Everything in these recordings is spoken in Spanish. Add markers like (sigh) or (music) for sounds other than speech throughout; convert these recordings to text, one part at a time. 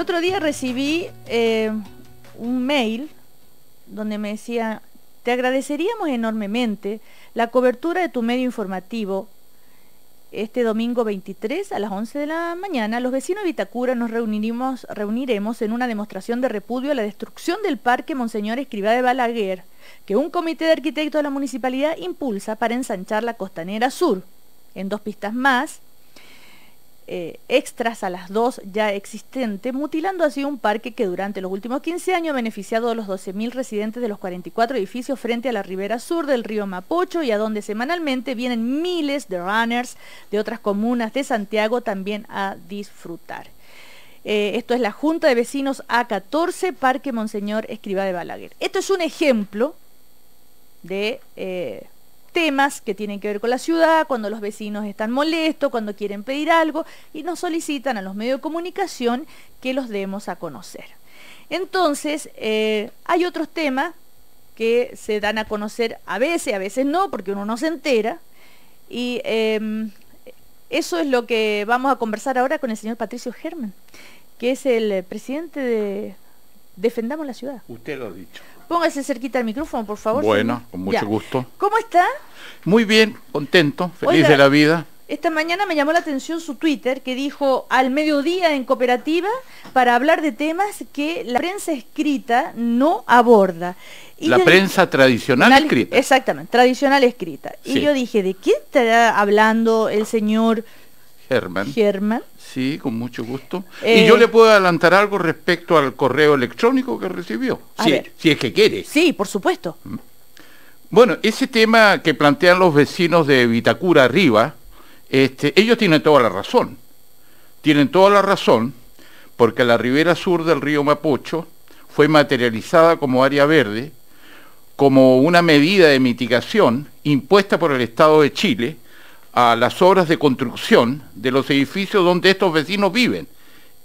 El otro día recibí eh, un mail donde me decía, te agradeceríamos enormemente la cobertura de tu medio informativo. Este domingo 23 a las 11 de la mañana, los vecinos de Vitacura nos reuniremos, reuniremos en una demostración de repudio a la destrucción del Parque Monseñor Escribá de Balaguer, que un comité de arquitectos de la municipalidad impulsa para ensanchar la costanera sur. En dos pistas más, eh, extras a las dos ya existentes, mutilando así un parque que durante los últimos 15 años ha beneficiado a los 12.000 residentes de los 44 edificios frente a la ribera sur del río Mapocho y a donde semanalmente vienen miles de runners de otras comunas de Santiago también a disfrutar. Eh, esto es la Junta de Vecinos A14, Parque Monseñor Escribá de Balaguer. Esto es un ejemplo de eh, temas que tienen que ver con la ciudad, cuando los vecinos están molestos, cuando quieren pedir algo y nos solicitan a los medios de comunicación que los demos a conocer. Entonces, eh, hay otros temas que se dan a conocer a veces, a veces no, porque uno no se entera. Y em, eso es lo que vamos a conversar ahora con el señor Patricio Germán, que es el presidente de Defendamos la Ciudad. Usted lo ha dicho. Póngase cerquita al micrófono, por favor. Bueno, con mucho gusto. ¿Cómo está? Muy bien, contento, feliz de la vida. Esta mañana me llamó la atención su Twitter que dijo al mediodía en cooperativa para hablar de temas que la prensa escrita no aborda. la prensa tradicional escrita. Exactamente, tradicional escrita. Y yo dije, ¿de qué estará hablando el señor ...Herman... Germán. Sí, con mucho gusto. y eh, yo le puedo adelantar algo respecto al correo electrónico que recibió, si, si, es que quiere. Sí, por supuesto. Mm. Bueno, ese tema que plantean los vecinos de Vitacura arriba, este, ellos tienen toda la razón. Tienen toda la razón porque la ribera sur del río Mapocho fue materializada como área verde, como una medida de mitigación impuesta por el Estado de Chile, a las obras de construcción de los edificios donde estos vecinos viven.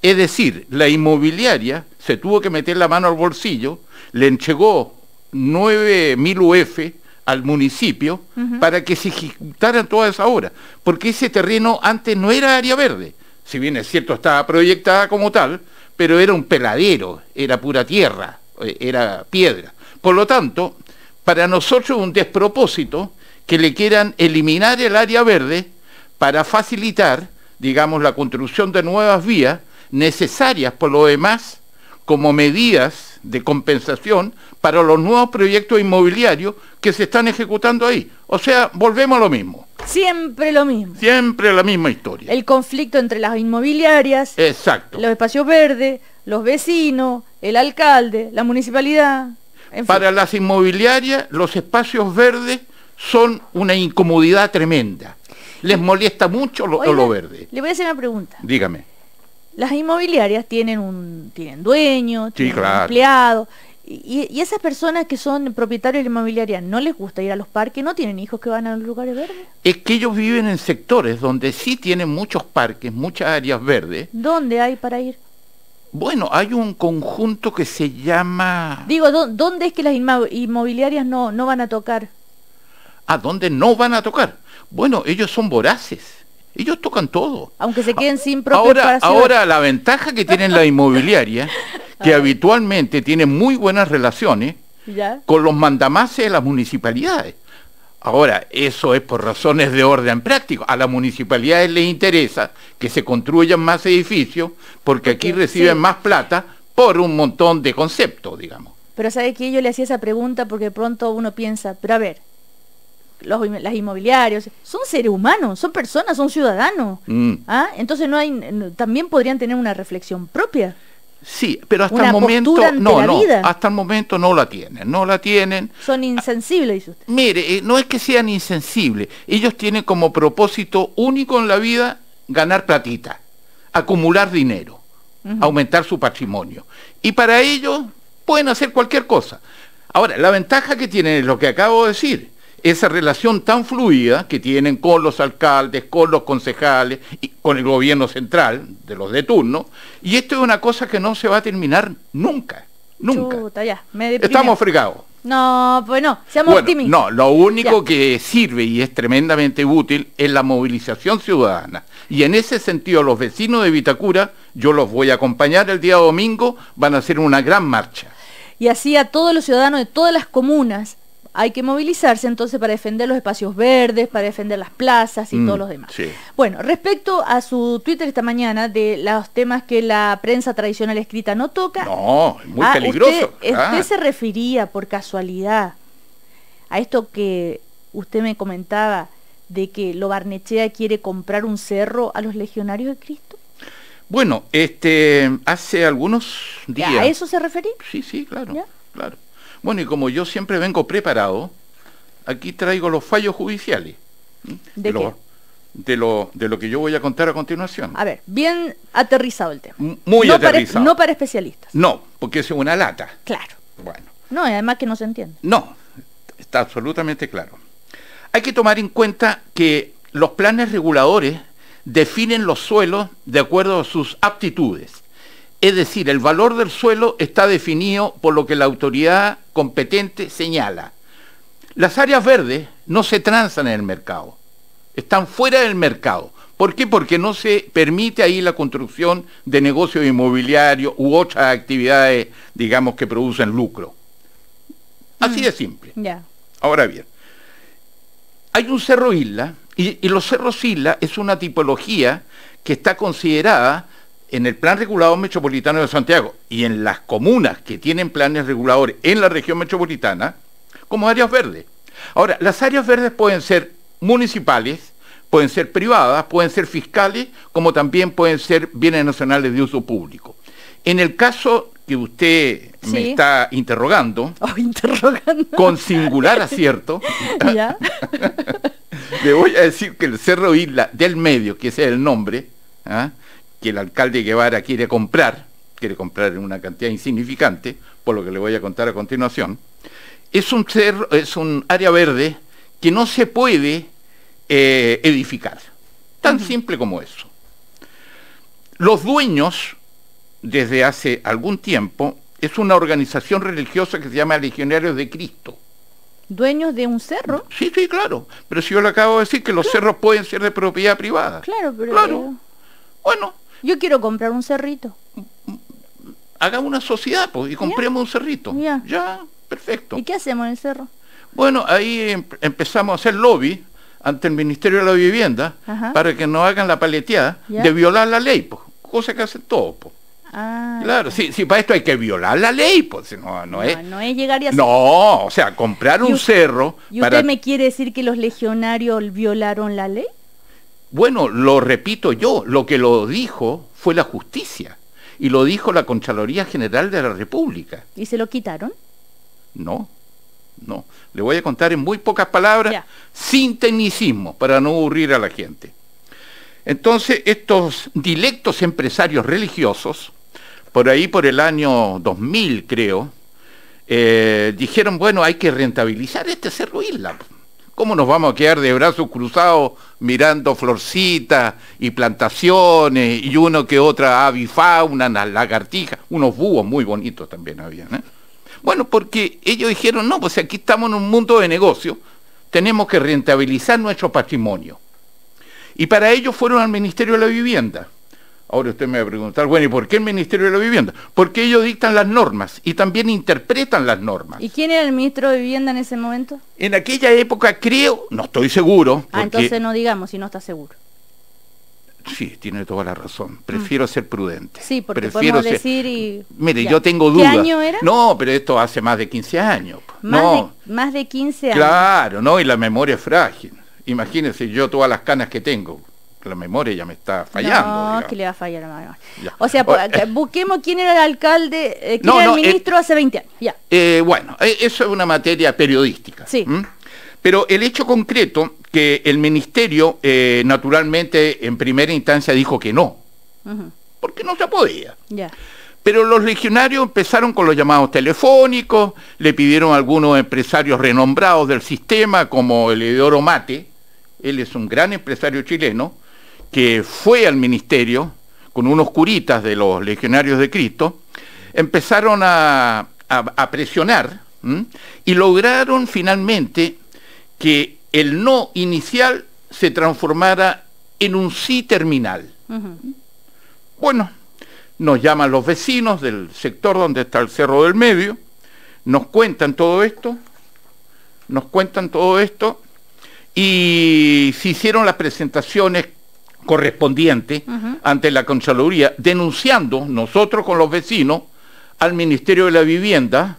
Es decir, la inmobiliaria se tuvo que meter la mano al bolsillo, le entregó 9.000 UF al municipio para que se ejecutaran todas esas obras, porque ese terreno antes no era área verde, si bien es cierto estaba proyectada como tal, pero era un peladero, era pura tierra, eh, era piedra. Por lo tanto, para nosotros un despropósito que le quieran eliminar el área verde para facilitar, digamos, la construcción de nuevas vías necesarias por lo demás como medidas de compensación para los nuevos proyectos inmobiliarios que se están ejecutando ahí. O sea, volvemos a lo mismo. Siempre lo mismo. Siempre la misma historia. El conflicto entre las inmobiliarias, Exacto. los espacios verdes, los vecinos, el alcalde, la municipalidad. Para las inmobiliarias, los espacios verdes son una incomodidad tremenda. Les molesta mucho lo, verde. Le voy a hacer una pregunta. Dígame. Las inmobiliarias tienen un tienen dueño, empleados. Y, esas personas que son propietarios de la inmobiliaria, ¿no les gusta ir a los parques? ¿No tienen hijos que van a los lugares verdes? Es que ellos viven en sectores donde sí tienen muchos parques, muchas áreas verdes. ¿Dónde hay para ir? Bueno, hay un conjunto que se llama... Digo, ¿dónde es que las inmobiliarias no, no van a tocar? a dónde no van a tocar. Bueno, ellos son voraces. Ellos tocan todo. Aunque se queden sin ahora, ahora la ventaja que tienen la (laughs) inmobiliaria, que habitualmente tiene muy buenas relaciones con los mandamases de las municipalidades. Ahora, eso es por razones de orden práctico. A las municipalidades les interesa que se construyan más edificios porque aquí reciben más plata por un montón de conceptos, digamos. Pero sabe que yo le hacía esa pregunta porque pronto uno piensa, pero a ver, los, las son seres humanos, son personas, son ciudadanos. Mm. ¿ah? Entonces no hay, también podrían tener una reflexión propia. Sí, pero hasta el momento no, no, hasta el momento no la tienen, no la tienen. Son ah, insensibles, Mire, eh, no es que sean insensibles, ellos tienen como propósito único en la vida ganar platita, acumular dinero, aumentar su patrimonio. Y para ello pueden hacer cualquier cosa. Ahora, la ventaja que tienen es lo que acabo de decir, esa relación tan fluida que tienen con los alcaldes, con los concejales, y con el gobierno central, de los de turno, y esto es una cosa que no se va a terminar nunca, nunca. Estamos fregados. No, pues no, seamos optimistas. No, lo único que sirve y es tremendamente útil es la movilización ciudadana. Y en ese sentido, los vecinos de Vitacura, yo los voy a acompañar el día domingo, van a hacer una gran marcha. Y así a todos los ciudadanos de todas las comunas hay que movilizarse entonces para defender los espacios verdes, para defender las plazas y mm, todos los demás. Bueno, respecto a su Twitter esta mañana de los temas que la prensa tradicional escrita no toca. No, es muy ah, peligroso. Usted, se refería por casualidad a esto que usted me comentaba de que lo Barnechea quiere comprar un cerro a los legionarios de Cristo? Bueno, este, hace algunos días. ¿A eso se refería? Sí, sí, claro, claro. Bueno, y como yo siempre vengo preparado, aquí traigo los fallos judiciales. ¿De, Lo, de, lo, de lo que yo voy a contar a continuación. A ver, bien aterrizado el tema. muy no aterrizado. Para, no para especialistas. No, porque es una lata. Claro. Bueno. No, además que no se entiende. No, está absolutamente claro. Hay que tomar en cuenta que los planes reguladores definen los suelos de acuerdo a sus aptitudes. Es decir, el valor del suelo está definido por lo que la autoridad competente señala. Las áreas verdes no se transan en el mercado, están fuera del mercado. ¿Por qué? Porque no se permite ahí la construcción de negocios inmobiliarios u otras actividades, digamos, que producen lucro. Así de mm. simple. Ahora bien, hay un cerro isla, y, y los cerros isla es una tipología que está considerada en el plan regulador metropolitano de Santiago y en las comunas que tienen planes reguladores en la región metropolitana como áreas verdes. Ahora, las áreas verdes pueden ser municipales, pueden ser privadas, pueden ser fiscales, como también pueden ser bienes nacionales de uso público. En el caso que usted me está (laughs) oh, interrogando, con singular acierto, (laughs) (laughs) le voy a decir que el Cerro Isla del Medio, que ese es el nombre, ¿ah? que el alcalde Guevara quiere comprar, quiere comprar en una cantidad insignificante, por lo que le voy a contar a continuación, es un, cerro, es un área verde que no se puede eh, edificar. Tan simple como eso. Los dueños, desde hace algún tiempo, es una organización religiosa que se llama Legionarios de Cristo. ¿Dueños de un cerro? Sí, sí, claro. Pero si yo le acabo de decir que los cerros pueden ser de propiedad privada. Claro, pero... Claro. Bueno, yo quiero comprar un cerrito. Hagamos una sociedad pues, y compremos un cerrito. Ya. ya, perfecto. ¿Y qué hacemos en el cerro? Bueno, ahí em-, empezamos a hacer lobby ante el Ministerio de la Vivienda para que no hagan la paleteada de violar la ley, pues, cosa que hacen todos. Pues. Ah, claro, sí, sí, para esto hay que violar la ley, pues no, no, no es. No llegar y hacer... No, o sea, comprar un cerro. ¿Y usted me quiere decir que los legionarios violaron la ley? Bueno, lo repito yo, lo que lo dijo fue la justicia y lo dijo la Conchaloría General de la República. ¿Y se lo quitaron? No, no. Le voy a contar en muy pocas palabras, sin tecnicismo, para no aburrir a la gente. Entonces, estos dilectos empresarios religiosos, por ahí por el año 2000 creo, eh, dijeron, bueno, hay que rentabilizar este cerro Isla ¿Cómo nos vamos a quedar de brazos cruzados mirando florcitas y plantaciones y uno que otra avifauna, una lagartijas, unos búhos muy bonitos también había. ¿eh? Bueno, porque ellos dijeron, no, pues aquí estamos en un mundo de negocio, tenemos que rentabilizar nuestro patrimonio. Y para ello fueron al Ministerio de la Vivienda Ahora usted me va a preguntar, bueno, ¿y por qué el Ministerio de la Vivienda? Porque ellos dictan las normas y también interpretan las normas. ¿Y quién era el ministro de Vivienda en ese momento? En aquella época creo, no estoy seguro. Ah, entonces no digamos si no está seguro. Sí, tiene toda la razón. Mm. Prefiero ser prudente. Sí, porque Prefiero decir y... Mire, yo tengo dudas. ¿Qué año era? No, pero esto hace más de 15 años. Más, no. de, más de 15 años. Claro, no, y la memoria es frágil. Imagínese, yo todas las canas que tengo la memoria ya me está fallando. No, que le va a fallar la memoria. O sea, eh, busquemos quién era el alcalde, eh, quién era el eh, ministro hace 20 años. bueno, eso es una materia periodística. Sí. Pero el hecho concreto que el ministerio, naturalmente, en primera instancia dijo que no, porque no se podía. Pero los legionarios empezaron con los llamados telefónicos, le pidieron a algunos empresarios renombrados del sistema, como el Edoro Mate, él es un gran empresario chileno, que fue al ministerio con unos curitas de los legionarios de Cristo, empezaron a, presionar y lograron finalmente que el no inicial se transformara en un sí terminal. Bueno, nos llaman los vecinos del sector donde está el Cerro del Medio, nos cuentan todo esto, nos cuentan todo esto, y se hicieron las presentaciones correspondiente ante la Conchaloría, denunciando nosotros con los vecinos al Ministerio de la Vivienda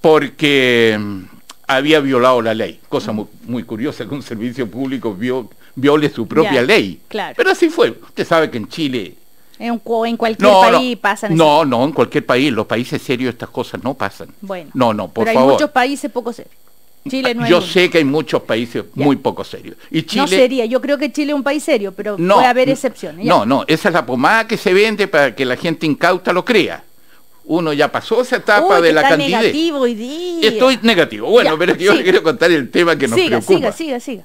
porque mm, había violado la ley. Cosa muy, curiosa que un servicio público vio, viole su propia ley. Claro. Pero así fue. Usted sabe que en Chile... En, cualquier país no, pasan... No, no, en cualquier país. Los países serios estas cosas no pasan. Bueno. No, no, por pero hay muchos países poco serios yo sé que hay muchos países muy poco serios. Y no sería, yo creo que Chile es un país serio, pero puede haber excepciones. No, no, esa es la pomada que se vende para que la gente incauta lo crea. Uno ya pasó esa etapa de la candidez. negativo hoy día. Estoy negativo. Bueno, pero yo le quiero contar el tema que nos siga, preocupa. Siga, siga, siga.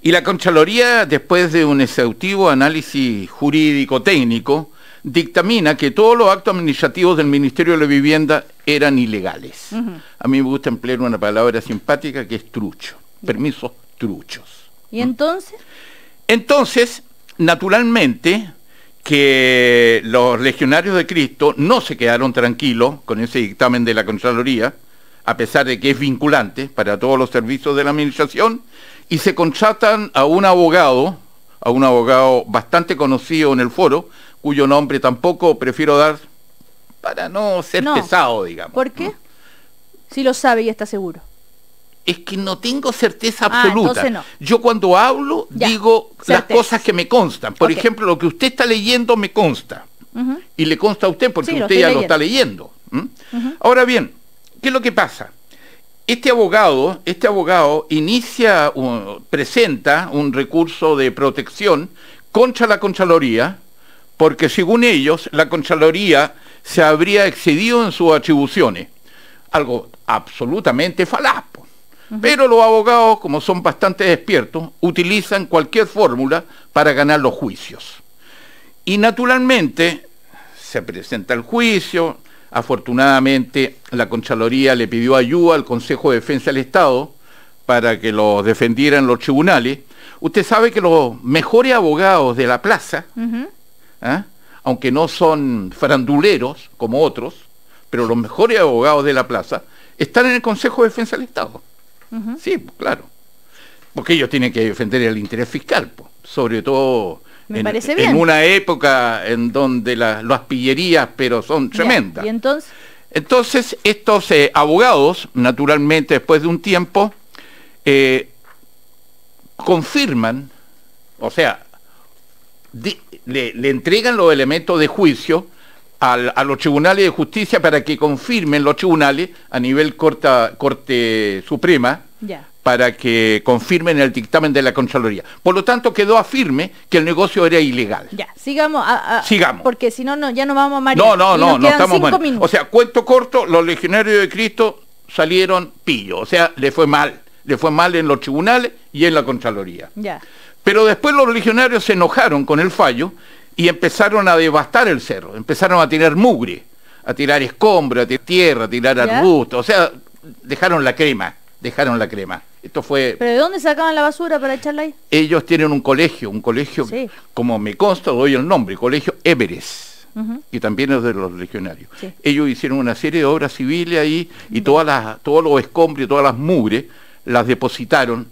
Y la Conchaloría, después de un exhaustivo análisis jurídico-técnico, dictamina que todos los actos administrativos del Ministerio de la Vivienda eran ilegales. A mí me gusta emplear una palabra simpática que es trucho, permisos truchos. ¿Y entonces? Entonces, naturalmente que los legionarios de Cristo no se quedaron tranquilos con ese dictamen de la Contraloría, a pesar de que es vinculante para todos los servicios de la Administración, y se contratan a un abogado, a un abogado bastante conocido en el foro, cuyo nombre tampoco prefiero dar para no ser pesado, digamos. ¿Por qué? Si lo sabe y está seguro. Es que no tengo certeza ah, absoluta. Yo cuando hablo digo las cosas que me constan. Por ejemplo, lo que usted está leyendo me consta. Y le consta a usted porque usted ya lo está leyendo. Ahora bien, ¿qué es lo que pasa? Este abogado, este abogado inicia, presenta un recurso de protección contra la Contraloría porque según ellos la Conchaloría se habría excedido en sus atribuciones, algo absolutamente falaz. Pero los abogados, como son bastante despiertos, utilizan cualquier fórmula para ganar los juicios. Y naturalmente se presenta el juicio, afortunadamente la Conchaloría le pidió ayuda al Consejo de Defensa del Estado para que lo defendieran los tribunales. Usted sabe que los mejores abogados de la plaza ¿eh? aunque no son faranduleros como otros, pero los mejores abogados de la plaza, están en el Consejo de Defensa del Estado. Sí, pues, claro. Porque ellos tienen que defender el interés fiscal, pues, sobre todo en, una época en donde las pillerías, pero son tremendas. entonces? estos eh, abogados, naturalmente, después de un tiempo, eh, confirman, o sea, le, entregan los elementos de juicio a los tribunales de justicia para que confirmen los tribunales a nivel corta, Corte Suprema. para que confirmen el dictamen de la Contraloría. Por lo tanto, quedó afirme que el negocio era ilegal. sigamos. A, ah, ah, Porque si no, ya no vamos a marear. No, no, no, no estamos O sea, cuento corto, los legionarios de Cristo salieron pillos O sea, le fue mal. Le fue mal en los tribunales y en la Contraloría. Pero después los legionarios se enojaron con el fallo y empezaron a devastar el cerro, empezaron a tirar mugre, a tirar escombros, a tirar tierra, a tirar arbustos, o sea, dejaron la crema, dejaron la crema. Esto fue... ¿Pero de dónde sacaban la basura para echarla ahí? Ellos tienen un colegio, un colegio, como me consta, doy el nombre, Colegio Everest. y también es de los legionarios. Ellos hicieron una serie de obras civiles ahí y todas las, todos los escombros y todas las mugres las depositaron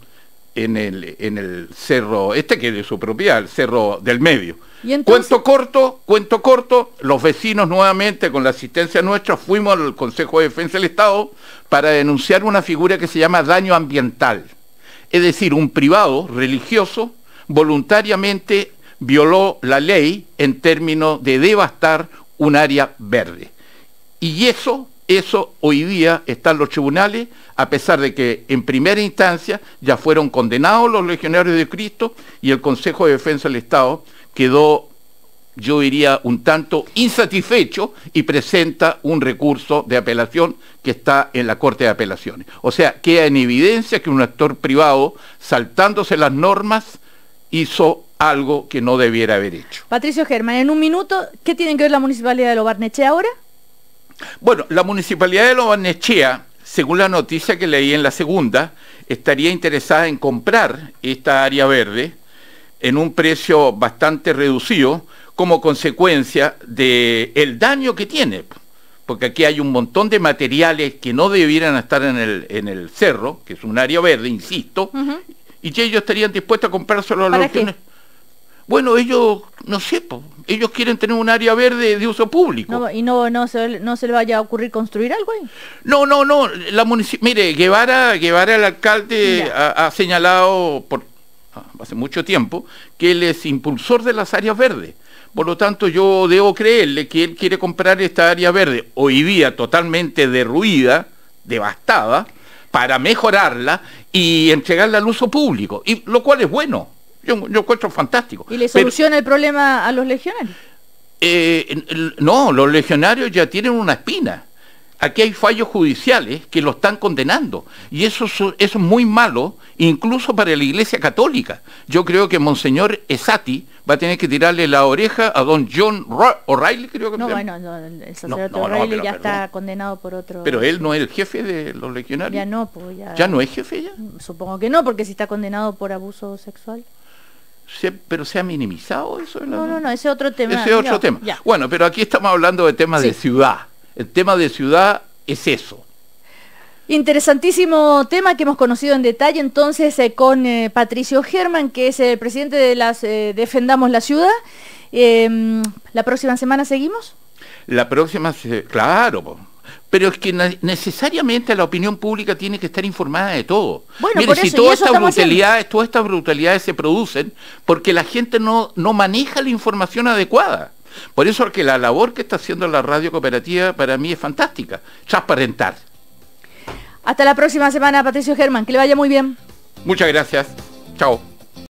en el, en el cerro, este que es de su propiedad, el cerro del medio. cuento corto, cuento corto, los vecinos nuevamente con la asistencia nuestra fuimos al Consejo de Defensa del Estado para denunciar una figura que se llama daño ambiental. Es decir, un privado religioso voluntariamente violó la ley en términos de devastar un área verde. Y eso eso hoy día están los tribunales, a pesar de que en primera instancia ya fueron condenados los legionarios de Cristo y el Consejo de Defensa del Estado quedó, yo diría, un tanto insatisfecho y presenta un recurso de apelación que está en la Corte de Apelaciones. O sea, queda en evidencia que un actor privado, saltándose las normas, hizo algo que no debiera haber hecho. Patricio Germán, en un minuto, ¿qué tiene que ver la Municipalidad de Lo ahora? Bueno, la municipalidad de Lobanechea, según la noticia que leí en la segunda, estaría interesada en comprar esta área verde en un precio bastante reducido como consecuencia del daño que tiene, porque aquí hay un montón de materiales que no debieran estar en el, cerro, que es un área verde, insisto, y que ellos estarían dispuestos a comprárselo a los bueno, ellos, no sé, ellos quieren tener un área verde de uso público. ¿Y no, no, se, no le vaya a ocurrir construir algo ahí? No, no, no. La Mire, Guevara, Guevara, el alcalde, ha, señalado por ah, hace mucho tiempo que él es impulsor de las áreas verdes. Por lo tanto, yo debo creerle que él quiere comprar esta área verde, hoy día totalmente derruida, devastada, para mejorarla y entregarla al uso público, y, lo cual es bueno yo, encuentro fantástico. ¿Y le soluciona el problema a los legionarios? Eh, no, los legionarios ya tienen una espina. Aquí hay fallos judiciales que lo están condenando y eso, es muy malo incluso para la Iglesia Católica. Yo creo que Monseñor Esati va a tener que tirarle la oreja a don John O'Reilly, creo que No, bueno, el sacerdote O'Reilly ya está condenado por otro... Pero él no es el jefe de los legionarios. Ya no, pues ya... ¿Ya no es jefe ya? Supongo que no, porque si está condenado por abuso sexual pero se ha minimizado eso. No, no, no, ese otro tema. Ese otro tema. Bueno, pero aquí estamos hablando de temas de ciudad. El tema de ciudad es eso. Interesantísimo tema que hemos conocido en detalle entonces eh, con eh, Patricio Germán, que es el presidente de las eh, Defendamos la Ciudad. Em, ¿La próxima semana seguimos? La próxima, claro, pero es que necesariamente la opinión pública tiene que estar informada de todo. Bueno, si todas estas brutalidades, todas estas brutalidades se producen porque la gente no, no maneja la información adecuada. Por eso es que la labor que está haciendo la radio cooperativa para mí es fantástica, transparentar. Hasta la próxima semana, Patricio Germán, que le vaya muy bien. Muchas gracias. Chao.